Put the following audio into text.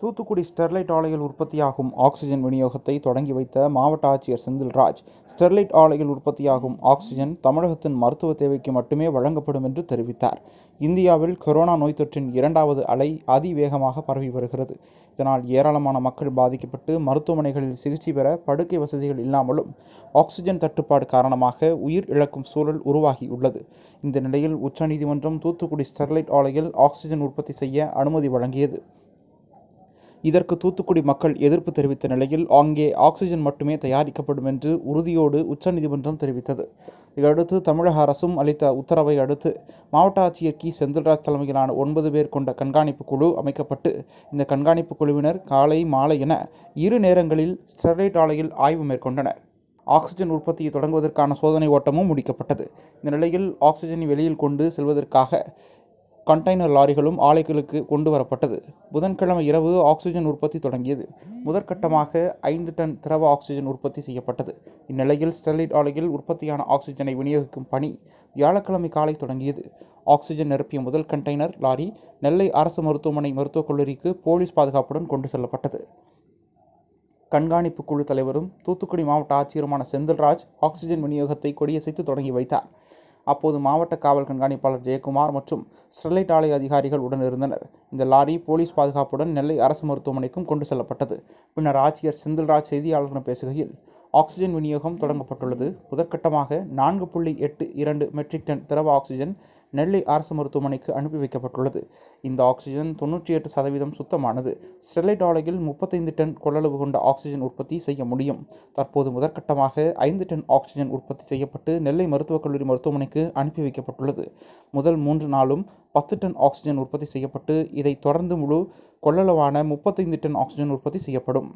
Thoothukudi Sterlite ஆலையில் உற்பத்தியாகும் oxygen விநியோகத்தை தொடங்கி வைத்த மாவட்ட ஆட்சியர் செந்தில்ராஜ் ஸ்டெர்லைட் ஆலையில் உற்பத்தியாகும் ஆக்சிஜன் தமிழகத்தின் மருத்துவ தேவைக்கு மட்டுமே வழங்கப்படும் என்று தெரிவித்தார் இந்தியாவில் கொரோனா நோய் தொற்றின் இரண்டாவது அலை அதிவேகமாக பரவி வருகிறது இதனால் ஏராளமான மக்கள் பாதிக்கப்பட்டு மருத்துவமனைகளில் சிகிச்சை பெற படுக்கை வசதிகள் இல்லாமலும் ஆக்சிஜன் தட்டுப்பாடு காரணமாக உயிர் இழக்கும் சூழல் உருவாகியுள்ளது இந்த நிலையில் உச்சநீதிமன்றம் தூத்துக்குடி ஸ்டெர்லைட் ஆலையில் ஆக்சிஜன் உற்பத்தி செய்ய அனுமதி வழங்கியது இதற்கு தூத்துக்குடி மக்கள் எதிர்ப்பு தெரிவித்த நிலையில் அங்கே ஆக்சிஜன் மட்டுமே தயாரிக்கப்படும் என்று உறுதியோடு உச்சநீதிமன்றம் தெரிவித்தது இதையடுத்து தமிழக அரசும் அளித்த உத்தரவை அடுத்து மாவட்ட ஆட்சியர் கி செந்தில்ராஜ் தலைமையிலான ஒன்பது பேர் கொண்ட கண்காணிப்பு குழு அமைக்கப்பட்டு இந்த கண்காணிப்பு குழுவினர் காலை மாலை என இரு நேரங்களில் ஸ்டெர்லைட் ஆலையில் ஆய்வு மேற்கொண்டனர் ஆக்சிஜன் உற்பத்தியை தொடங்குவதற்கான சோதனை ஓட்டமும் முடிக்கப்பட்டது இந்த நிலையில் ஆக்சிஜனை வெளியில் கொண்டு செல்வதற்காக கண்டெய்னர் லாரிகளும் ஆலைகளுக்கு கொண்டு வரப்பட்டது புதன்கிழமை இரவு ஆக்சிஜன் உற்பத்தி தொடங்கியது முதற்கட்டமாக ஐந்து டன் திரவ ஆக்சிஜன் உற்பத்தி செய்யப்பட்டது இந்நிலையில் ஸ்டெர்லைட் ஆலையில் உற்பத்தியான ஆக்சிஜனை விநியோகிக்கும் பணி வியாழக்கிழமை காலை தொடங்கியது ஆக்சிஜன் நிரப்பிய முதல் கண்டெய்னர் லாரி நெல்லை அரசு மருத்துவமனை மருத்துவக் கல்லூரிக்கு போலீஸ் பாதுகாப்புடன் கொண்டு செல்லப்பட்டது கண்காணிப்பு குழு தலைவரும் தூத்துக்குடி மாவட்ட ஆட்சியருமான செந்தில்ராஜ் ஆக்சிஜன் விநியோகத்தை கொடியசைத்து தொடங்கி வைத்தார் அப்போது மாவட்ட காவல் கண்காணிப்பாளர் ஜெயக்குமார் மற்றும் ஸ்டெர்லைட் ஆலை அதிகாரிகள் உடன் இருந்தனர் இந்த லாரி போலீஸ் பாதுகாப்புடன் நெல்லை அரசு மருத்துவமனைக்கும் கொண்டு செல்லப்பட்டது பின்னர் ஆட்சியர் செந்தில்ராஜ் செய்தியாளர்களிடம் பேசுகையில் ஆக்சிஜன் விநியோகம் தொடங்கப்பட்டுள்ளது முதற்கட்டமாக நான்கு புள்ளி எட்டு இரண்டு மெட்ரிக் டன் திரவ ஆக்சிஜன் நெல்லை அரசு மருத்துவமனைக்கு அனுப்பி வைக்கப்பட்டுள்ளது இந்த ஆக்சிஜன் தொன்னூற்றி எட்டு சதவீதம் சுத்தமானது ஸ்டெர்லைட் ஆலையில் முப்பத்தைந்து டன் கொள்ளளவு கொண்ட ஆக்சிஜன் உற்பத்தி செய்ய முடியும் தற்போது முதற்கட்டமாக ஐந்து டன் ஆக்சிஜன் உற்பத்தி செய்யப்பட்டு நெல்லை மருத்துவக் கல்லூரி மருத்துவமனைக்கு அனுப்பி வைக்கப்பட்டுள்ளது முதல் மூன்று நாளும் பத்து டன் ஆக்சிஜன் உற்பத்தி செய்யப்பட்டு இதை தொடர்ந்து முழு கொள்ளளவான முப்பத்தைந்து டன் ஆக்சிஜன் உற்பத்தி செய்யப்படும்